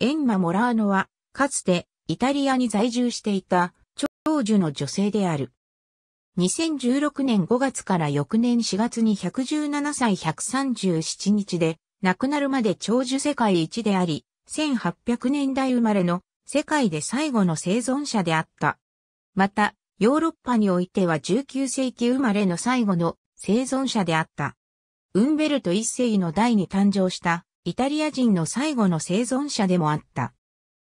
エンマ・モラーノは、かつてイタリアに在住していた長寿の女性である。2016年5月から翌年4月に117歳137日で、亡くなるまで長寿世界一であり、1800年代生まれの世界で最後の生存者であった。また、ヨーロッパにおいては19世紀生まれの最後の生存者であった。ウンベルト一世の代に誕生したイタリア人の最後の生存者でもあった。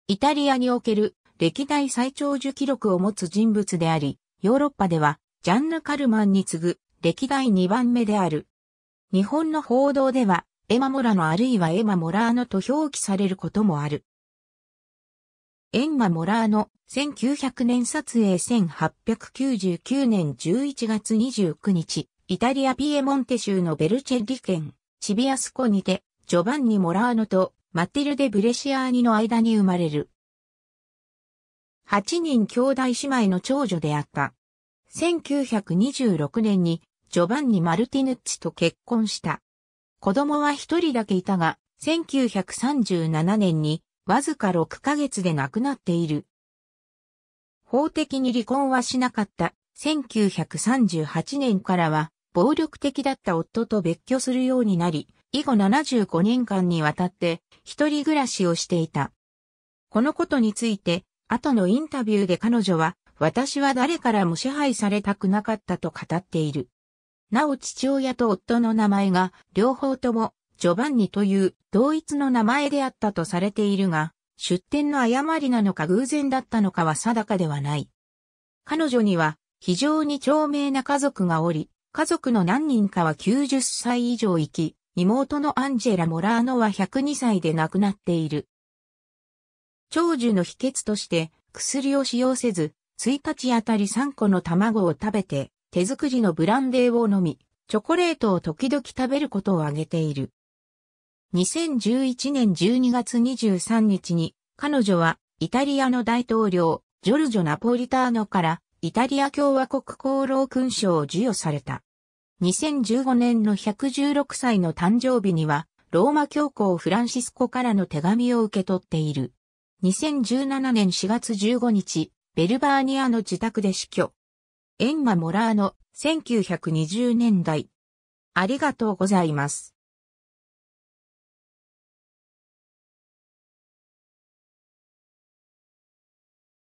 イタリアにおける歴代最長寿記録を持つ人物であり、ヨーロッパではジャンヌ・カルマンに次ぐ歴代2番目である。日本の報道では、エマ・モラノあるいはエマ・モラーノと表記されることもある。エンマ・モラーノ、1900年撮影1899年11月29日、イタリア・ピエモンテ州のベルチェリ県、チビアスコにて、ジョバンニ・モラーノとマティルデ・ブレシアーニの間に生まれる。8人兄弟姉妹の長女であった。1926年にジョバンニ・マルティヌッチと結婚した。子供は一人だけいたが、1937年にわずか6ヶ月で亡くなっている。法的に離婚はしなかった1938年からは暴力的だった夫と別居するようになり、以後75年間にわたって一人暮らしをしていた。このことについて、後のインタビューで彼女は、私は誰からも支配されたくなかったと語っている。なお父親と夫の名前が、両方とも、ジョバンニという同一の名前であったとされているが、出典の誤りなのか偶然だったのかは定かではない。彼女には非常に長命な家族がおり、家族の何人かは90歳以上生き、妹のアンジェラ・モラーノは102歳で亡くなっている。長寿の秘訣として薬を使用せず、1日あたり3個の卵を食べて、手作りのブランデーを飲み、チョコレートを時々食べることを挙げている。2011年12月23日に、彼女はイタリアの大統領、ジョルジョ・ナポリターノからイタリア共和国功労勲章を授与された。2015年の116歳の誕生日には、ローマ教皇フランシスコからの手紙を受け取っている。2017年4月15日、ベルバーニアの自宅で死去。エンマ・モラーノ、1920年代。ありがとうございます。